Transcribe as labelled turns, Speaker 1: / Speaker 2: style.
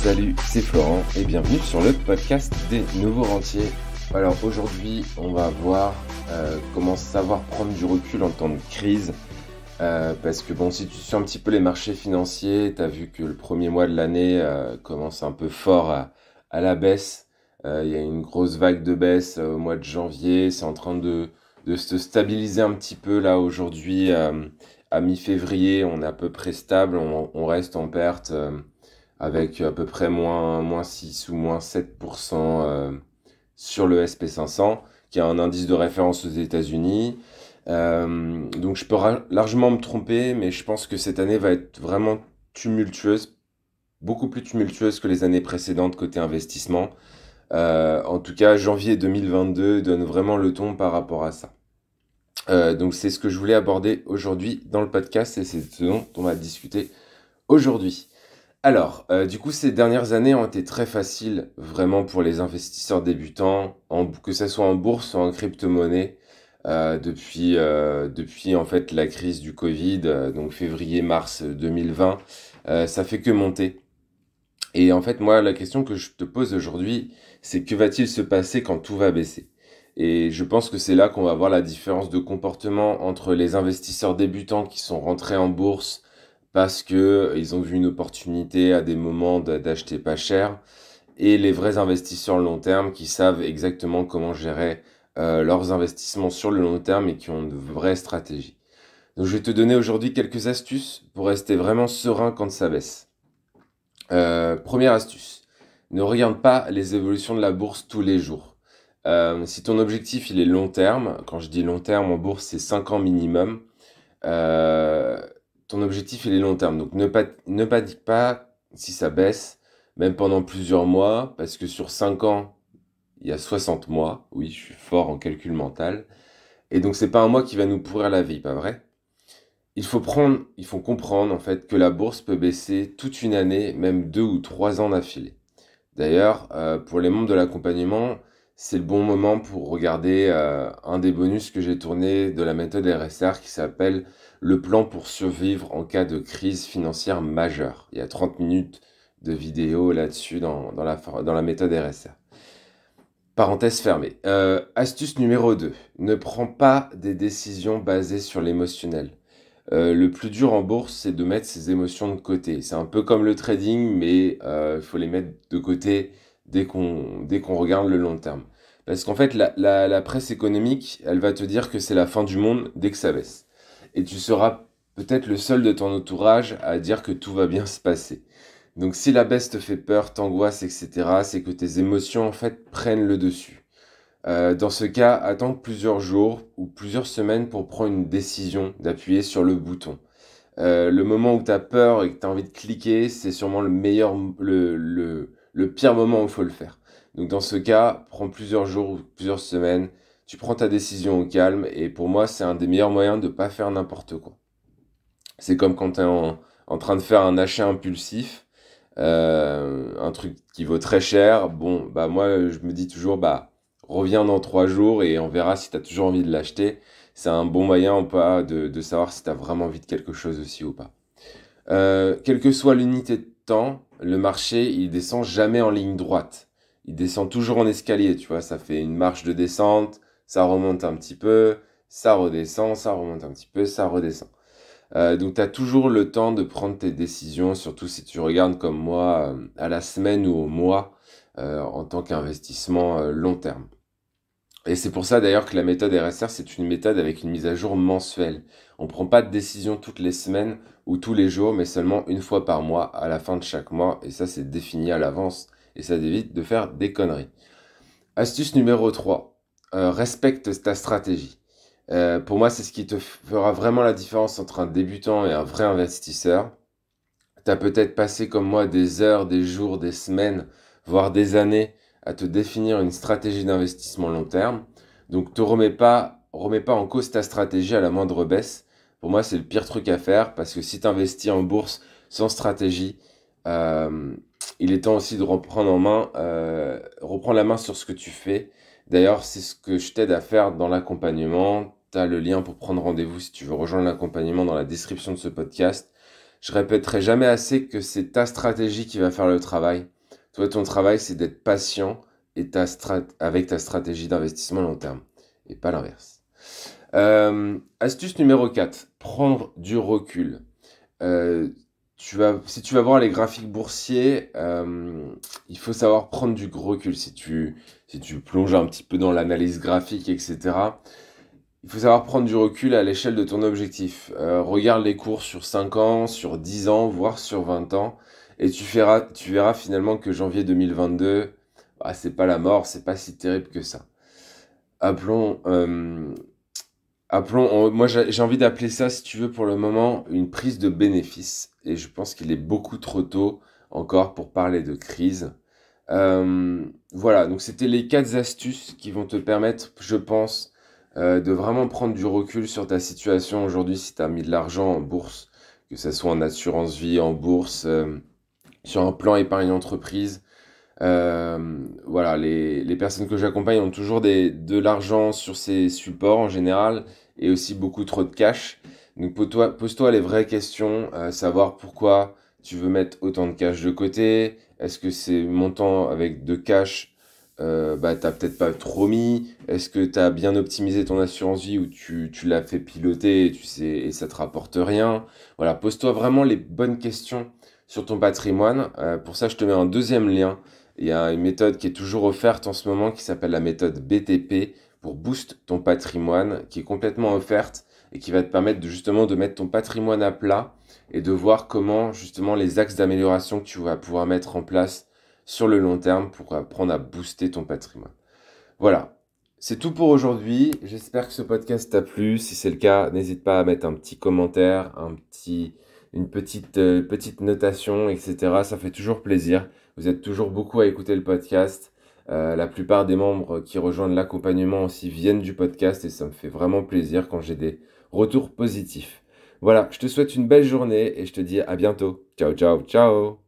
Speaker 1: Salut, c'est Florent et bienvenue sur le podcast des nouveaux rentiers. Alors aujourd'hui, on va voir euh, comment savoir prendre du recul en temps de crise. Euh, parce que bon, si tu suis un petit peu les marchés financiers, tu as vu que le premier mois de l'année euh, commence un peu fort à la baisse euh, il y a une grosse vague de baisse euh, au mois de janvier. C'est en train de, se stabiliser un petit peu là aujourd'hui euh, à mi-février, on est à peu près stable, on, reste en perte avec à peu près moins, 6 ou moins 7% sur le SP500, qui est un indice de référence aux États-Unis. donc je peux largement me tromper, mais je pense que cette année va être vraiment tumultueuse, beaucoup plus tumultueuse que les années précédentes côté investissement. Euh, en tout cas, janvier 2022 donne vraiment le ton par rapport à ça. Euh, donc c'est ce que je voulais aborder aujourd'hui dans le podcast et c'est ce dont on va discuter aujourd'hui. Alors, euh, du coup, ces dernières années ont été très faciles vraiment pour les investisseurs débutants, que ce soit en bourse ou en crypto-monnaie, depuis, depuis en fait la crise du Covid, donc février-mars 2020, ça fait que monter. Et en fait, moi, la question que je te pose aujourd'hui, c'est que va-t-il se passer quand tout va baisser Et je pense que c'est là qu'on va voir la différence de comportement entre les investisseurs débutants qui sont rentrés en bourse parce qu'ils euh, ont vu une opportunité à des moments d'acheter pas cher et les vrais investisseurs long terme qui savent exactement comment gérer euh, leurs investissements sur le long terme et qui ont de vraies stratégies. Donc je vais te donner aujourd'hui quelques astuces pour rester vraiment serein quand ça baisse. Euh, première astuce, ne regarde pas les évolutions de la bourse tous les jours. Euh, si ton objectif il est long terme, quand je dis long terme en bourse c'est 5 ans minimum, euh, ton objectif il est long terme. Donc ne, pas, ne panique pas si ça baisse, même pendant plusieurs mois, parce que sur 5 ans, il y a 60 mois, oui je suis fort en calcul mental, et donc c'est pas un mois qui va nous pourrir la vie, pas vrai il faut comprendre en fait que la bourse peut baisser toute une année, même deux ou trois ans d'affilée. D'ailleurs, euh, pour les membres de l'accompagnement, c'est le bon moment pour regarder euh, un des bonus que j'ai tourné de la méthode RSR qui s'appelle le plan pour survivre en cas de crise financière majeure. Il y a 30 minutes de vidéo là-dessus dans, la, méthode RSR. Parenthèse fermée. Euh, astuce numéro 2. Ne prends pas des décisions basées sur l'émotionnel. Euh, le plus dur en bourse, c'est de mettre ses émotions de côté. C'est un peu comme le trading, mais euh, il faut les mettre de côté dès qu'on qu'on regarde le long terme. Parce qu'en fait, la, la, la, presse économique, elle va te dire que c'est la fin du monde dès que ça baisse. Et tu seras peut-être le seul de ton entourage à dire que tout va bien se passer. Donc si la baisse te fait peur, t'angoisse, etc., c'est que tes émotions, en fait, prennent le dessus. Euh, dans ce cas, attends plusieurs jours ou plusieurs semaines pour prendre une décision d'appuyer sur le bouton. Euh, le moment où tu as peur et que tu as envie de cliquer, c'est sûrement le meilleur, le, le, le pire moment où il faut le faire. Donc dans ce cas, prends plusieurs jours ou plusieurs semaines, tu prends ta décision au calme et pour moi, c'est un des meilleurs moyens de ne pas faire n'importe quoi. C'est comme quand tu es en, en, train de faire un achat impulsif, euh, un truc qui vaut très cher. Bon, bah moi, je me dis toujours, bah reviens dans trois jours et on verra si tu as toujours envie de l'acheter. C'est un bon moyen ou pas de, savoir si tu as vraiment envie de quelque chose aussi ou pas. Euh, quelle que soit l'unité de temps, le marché, il descend jamais en ligne droite. Il descend toujours en escalier, tu vois. Ça fait une marche de descente, ça remonte un petit peu, ça redescend, ça remonte un petit peu, ça redescend. Euh, donc tu as toujours le temps de prendre tes décisions, surtout si tu regardes comme moi euh, à la semaine ou au mois en tant qu'investissement long terme. Et c'est pour ça d'ailleurs que la méthode RSR, c'est une méthode avec une mise à jour mensuelle. On ne prend pas de décision toutes les semaines ou tous les jours, mais seulement une fois par mois à la fin de chaque mois. Et ça, c'est défini à l'avance. Et ça évite de faire des conneries. Astuce numéro 3. Euh, respecte ta stratégie. Euh, pour moi, c'est ce qui te fera vraiment la différence entre un débutant et un vrai investisseur. Tu as peut-être passé comme moi des heures, des jours, des semaines, voire des années à te définir une stratégie d'investissement long terme. Donc te remets pas, remets pas en cause ta stratégie à la moindre baisse. Pour moi, c'est le pire truc à faire parce que si tu investis en bourse sans stratégie, euh, il est temps aussi de reprendre en main, euh, la main sur ce que tu fais. D'ailleurs, c'est ce que je t'aide à faire dans l'accompagnement. Tu as le lien pour prendre rendez-vous si tu veux rejoindre l'accompagnement dans la description de ce podcast. Je répéterai jamais assez que c'est ta stratégie qui va faire le travail. Toi, ton travail, c'est d'être patient et avec ta stratégie d'investissement long terme, et pas l'inverse. Euh, astuce numéro 4, prendre du recul. Euh, tu vas, si tu vas voir les graphiques boursiers, euh, il faut savoir prendre du recul. Si tu, si tu plonges un petit peu dans l'analyse graphique, etc., il faut savoir prendre du recul à l'échelle de ton objectif. regarde les cours sur 5 ans, sur 10 ans, voire sur 20 ans. Et tu verras, tu verras finalement que janvier 2022, ce ah, c'est pas la mort, c'est pas si terrible que ça. Appelons, euh, appelons moi j'ai envie d'appeler ça, si tu veux, pour le moment, une prise de bénéfice. Et je pense qu'il est beaucoup trop tôt encore pour parler de crise. Euh, voilà, donc c'était les quatre astuces qui vont te permettre, je pense, euh, de vraiment prendre du recul sur ta situation aujourd'hui si tu as mis de l'argent en bourse, que ce soit en assurance vie, en bourse, sur un plan épargne entreprise. Euh, voilà, les, personnes que j'accompagne ont toujours de l'argent sur ces supports en général et aussi beaucoup trop de cash. Donc pose-toi les vraies questions, euh, savoir pourquoi tu veux mettre autant de cash de côté. Est-ce que ces montants avec de cash, euh, bah, t'as peut-être pas trop mis Est-ce que tu as bien optimisé ton assurance vie ou tu, l'as fait piloter et, tu sais, et ça te rapporte rien Voilà, pose-toi vraiment les bonnes questions sur ton patrimoine. Euh, pour ça, je te mets un deuxième lien. Il y a une méthode qui est toujours offerte en ce moment qui s'appelle la méthode BTP pour boost ton patrimoine, qui est complètement offerte et qui va te permettre de, justement de mettre ton patrimoine à plat et de voir comment justement les axes d'amélioration que tu vas pouvoir mettre en place sur le long terme pour apprendre à booster ton patrimoine. Voilà, c'est tout pour aujourd'hui. J'espère que ce podcast t'a plu. Si c'est le cas, n'hésite pas à mettre un petit commentaire, un petit une petite, euh, petite notation, etc. Ça fait toujours plaisir. Vous êtes toujours beaucoup à écouter le podcast. Euh, la plupart des membres qui rejoignent l'accompagnement aussi viennent du podcast et ça me fait vraiment plaisir quand j'ai des retours positifs. Voilà, je te souhaite une belle journée et je te dis à bientôt. Ciao, ciao, ciao